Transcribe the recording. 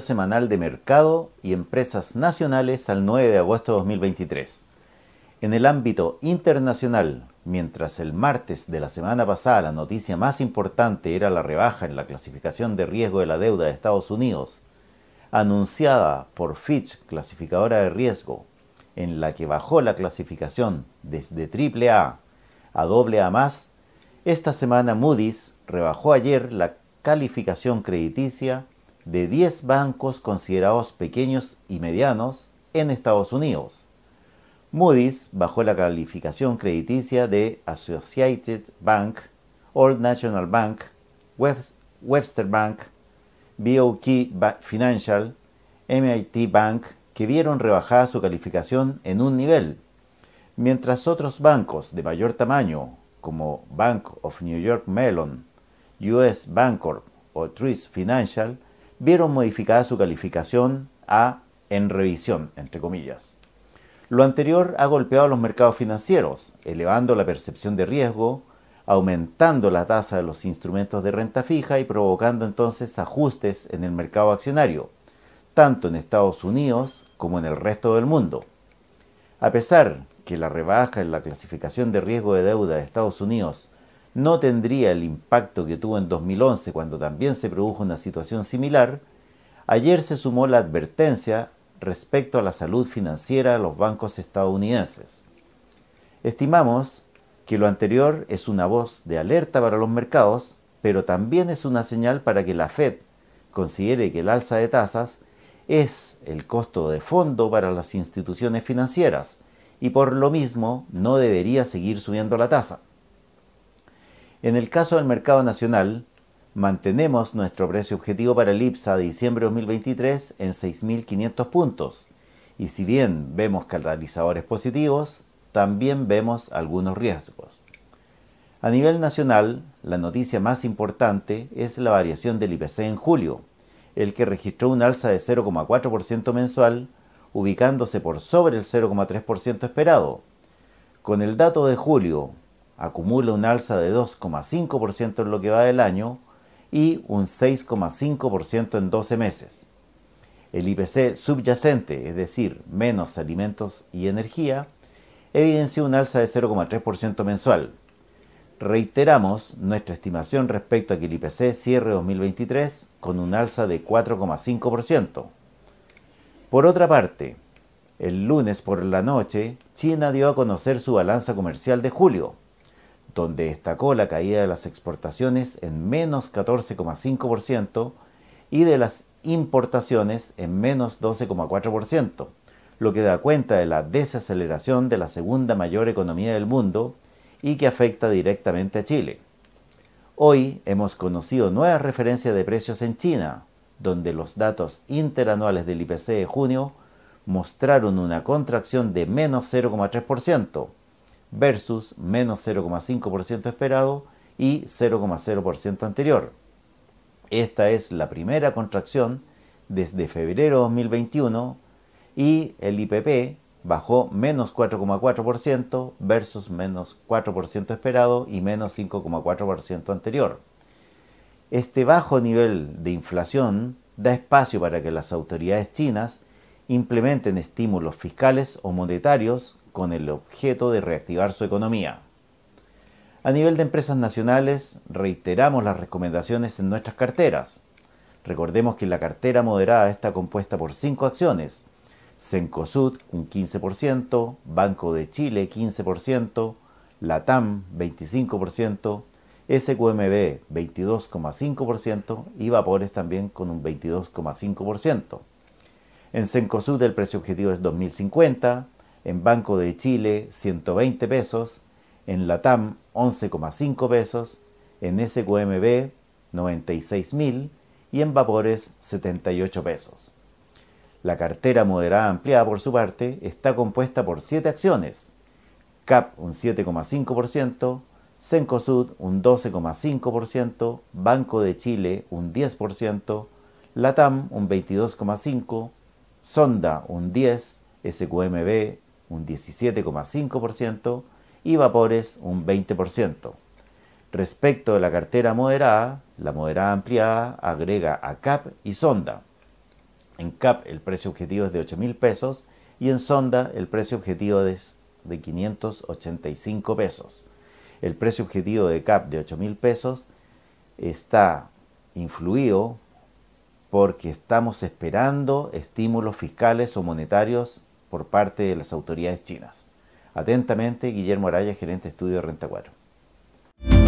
semanal de mercado y empresas nacionales al 9 de agosto de 2023. En el ámbito internacional, mientras el martes de la semana pasada la noticia más importante era la rebaja en la clasificación de riesgo de la deuda de Estados Unidos, anunciada por Fitch, clasificadora de riesgo, en la que bajó la clasificación desde AAA a AA más, esta semana Moody's rebajó ayer la calificación crediticia de 10 bancos considerados pequeños y medianos en Estados Unidos. Moody's bajó la calificación crediticia de Associated Bank, Old National Bank, Webster Bank, BOK Financial, MIT Bank, que vieron rebajada su calificación en un nivel, mientras otros bancos de mayor tamaño, como Bank of New York Mellon, US Bancorp o Truist Financial, vieron modificada su calificación a en revisión, entre comillas. Lo anterior ha golpeado los mercados financieros, elevando la percepción de riesgo, aumentando la tasa de los instrumentos de renta fija y provocando entonces ajustes en el mercado accionario, tanto en Estados Unidos como en el resto del mundo. A pesar que la rebaja en la clasificación de riesgo de deuda de Estados Unidos no tendría el impacto que tuvo en 2011 cuando también se produjo una situación similar, ayer se sumó la advertencia respecto a la salud financiera de los bancos estadounidenses. Estimamos que lo anterior es una voz de alerta para los mercados, pero también es una señal para que la Fed considere que el alza de tasas es el costo de fondo para las instituciones financieras y por lo mismo no debería seguir subiendo la tasa. En el caso del mercado nacional, mantenemos nuestro precio objetivo para el IPSA de diciembre de 2023 en 6.500 puntos. Y si bien vemos catalizadores positivos, también vemos algunos riesgos. A nivel nacional, la noticia más importante es la variación del IPC en julio, el que registró un alza de 0,4% mensual, ubicándose por sobre el 0,3% esperado. Con el dato de julio acumula un alza de 2,5% en lo que va del año y un 6,5% en 12 meses. El IPC subyacente, es decir, menos alimentos y energía, evidenció un alza de 0,3% mensual. Reiteramos nuestra estimación respecto a que el IPC cierre 2023 con un alza de 4,5%. Por otra parte, el lunes por la noche, China dio a conocer su balanza comercial de julio, donde destacó la caída de las exportaciones en menos 14,5% y de las importaciones en menos 12,4%, lo que da cuenta de la desaceleración de la segunda mayor economía del mundo y que afecta directamente a Chile. Hoy hemos conocido nuevas referencias de precios en China, donde los datos interanuales del IPC de junio mostraron una contracción de menos 0,3%, versus menos 0,5% esperado y 0,0% anterior. Esta es la primera contracción desde febrero 2021 y el IPP bajó menos 4,4% versus menos 4% esperado y menos 5,4% anterior. Este bajo nivel de inflación da espacio para que las autoridades chinas implementen estímulos fiscales o monetarios con el objeto de reactivar su economía. A nivel de empresas nacionales, reiteramos las recomendaciones en nuestras carteras. Recordemos que la cartera moderada está compuesta por cinco acciones. Cencosud, un 15%, Banco de Chile, 15%, Latam, 25%, SQMB 22,5% y Vapores también con un 22,5%. En Cencosud el precio objetivo es 2050, en Banco de Chile 120 pesos, en Latam 11,5 pesos, en SQMB 96.000 y en Vapores 78 pesos. La cartera moderada ampliada, por su parte, está compuesta por 7 acciones. CAP un 7,5%, SENCOSUD un 12,5%, Banco de Chile un 10%, Latam un 22,5%, Sonda un 10%, SQMB un 17,5% y vapores un 20%. Respecto de la cartera moderada, la moderada ampliada agrega a CAP y Sonda. En CAP el precio objetivo es de 8 mil pesos y en Sonda el precio objetivo es de 585 pesos. El precio objetivo de CAP de 8 mil pesos está influido porque estamos esperando estímulos fiscales o monetarios por parte de las autoridades chinas. Atentamente, Guillermo Araya, gerente de estudio de Renta 4.